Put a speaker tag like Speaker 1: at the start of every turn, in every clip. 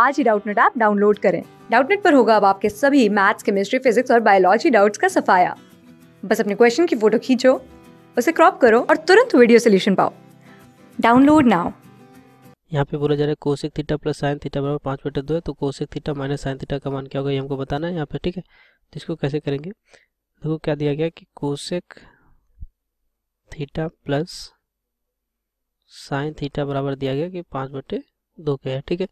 Speaker 1: आज ही Doubtnut app download करें डाउटनेट पर होगा अब आपके सभी मैथ्स केमिस्ट्री फिजिक्स और बायोलॉजी डाउट्स का सफाया बस अपने क्वेश्चन की फोटो खींचो उसे क्रॉप करो और तुरंत वीडियो सोल्यूशन पाओ डाउनलोड नाउ
Speaker 2: यहाँ पे बोला जा रहा है cosec theta plus sine theta बराबर पाँच बटे दो है तो cosec theta minus sine theta का मान क्या होगा ये हमको बताना है यहाँ पे ठीक है तो इसको कैसे करेंगे देखो क्या दिया गया कि cosec theta plus sine theta बराबर दिया गया कि पाँच बटे दो के है ठीक है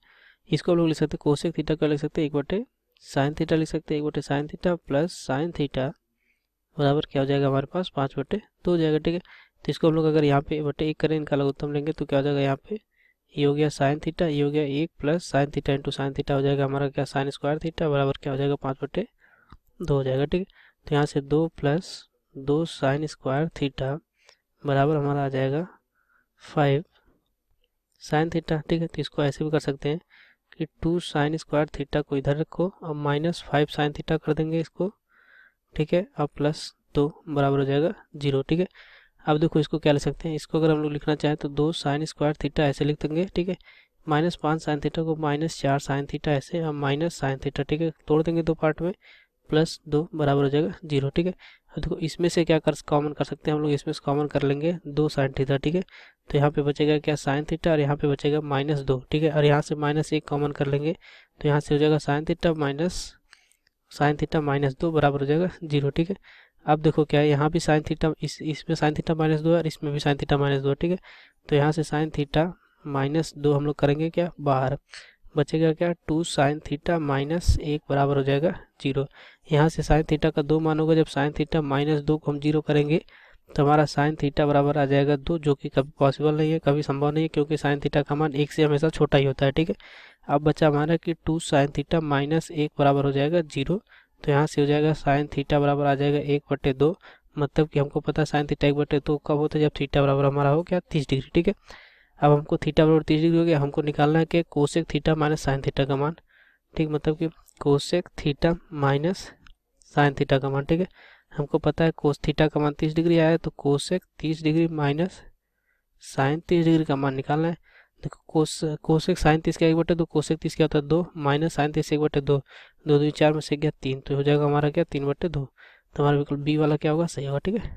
Speaker 2: इसको हम लोग लिख सकते हैं थीटा का लिख सकते एक बटे साइन थीटा लिख सकते एक बटे sine theta plus sine theta बराबर क्या हो जाएगा हमारे पास पाँच बटे दो हो जाएगा ठीक है तो इसको हम लोग अगर यहाँ पे बटे एक करें इनका लघुत्तम लेंगे तो क्या हो जाएगा यहाँ पे ये हो गया साइन थीटा ये हो गया एक plus sine theta into sine theta हो जाएगा हमारा क्या साइन स्क्वायर थीटा बराबर क्या हो जाएगा पाँच बटे दो हो जाएगा ठीक है तो यहाँ से दो प्लस दो साइन स्क्वायर थीटा बराबर हमारा आ जाएगा फाइव साइन थीटा ठीक है तो इसको ऐसे भी कर सकते हैं ये टू साइन स्क्वायर थीटा को इधर रखो अब माइनस फाइव साइन थीटा कर देंगे इसको ठीक है अब प्लस दो बराबर हो जाएगा जीरो ठीक है अब देखो इसको क्या ले सकते हैं इसको अगर हम लोग लिखना चाहें तो दो साइन स्क्वायर थीटा ऐसे लिख देंगे ठीक है माइनस पाँच साइन थीटा को माइनस चार साइन थीटा ऐसे और माइनस साइन थीटा ठीक है तोड़ देंगे दो पार्ट में प्लस दो बराबर हो जाएगा जीरो ठीक है अब देखो इसमें से क्या कर कॉमन कर सकते हैं हम लोग इसमें से कॉमन कर लेंगे दो साइन थीटा ठीक है तो यहाँ पे बचेगा क्या साइन थीटा और यहाँ पे बचेगा माइनस दो ठीक है और यहाँ से माइनस एक कॉमन कर लेंगे तो यहाँ से हो जाएगा sine theta minus sine theta minus दो बराबर हो जाएगा जीरो ठीक है अब देखो क्या है यहाँ भी साइन थीटा इस इसमें साइन थीटा माइनस दो है और इसमें भी साइन थीटा माइनस दो ठीक है तो यहाँ से साइन थीटा माइनस दो हम लोग करेंगे क्या बाहर बचेगा क्या टू साइन थीटा माइनस एक बराबर हो जाएगा जीरो यहाँ से साइन थीटा का दो मान होगा जब साइन थीटा माइनस दो को हम जीरो करेंगे तो हमारा साइन थीटा बराबर आ जाएगा दो जो कि कभी पॉसिबल नहीं है कभी संभव नहीं है क्योंकि साइन थीटा का मान एक से हमेशा छोटा ही होता है ठीक है अब बच्चा हमारा कि टू साइन थीटा माइनस एक बराबर हो जाएगा जीरो तो यहाँ से हो जाएगा साइन थीटा बराबर आ जाएगा एक बटे दो मतलब कि हमको पता है साइन थीटा एक बटे दो कब होता है जब थीटा बराबर हमारा हो गया तीस डिग्री ठीक है अब हमको थीटा बराबर तीस डिग्री हो गया हमको निकालना है कि cosec theta minus sine theta का मान ठीक मतलब कि cosec theta minus sine theta का मान ठीक है हमको पता है कोस थीटा का मान तीस डिग्री आया तो कोशेक तीस डिग्री माइनस साइन तीस डिग्री का मान निकालना है देखो कोश कोशेक साइन तीस का एक बटे दो कोशेक तीस क्या होता है दो माइनस साइन तीस एक बटे दो दो दो चार में से गया तीन तो हो जाएगा हमारा क्या तीन बटे दो तो हमारा बिल्कुल बी वाला क्या होगा सही होगा ठीक है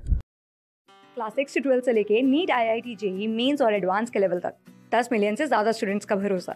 Speaker 1: क्लास सिक्स से ट्वेल्थ से लेके NEET I I T JEE mains और एडवांस के लेवल तक दस मिलियन से ज़्यादा स्टूडेंट्स का भरोसा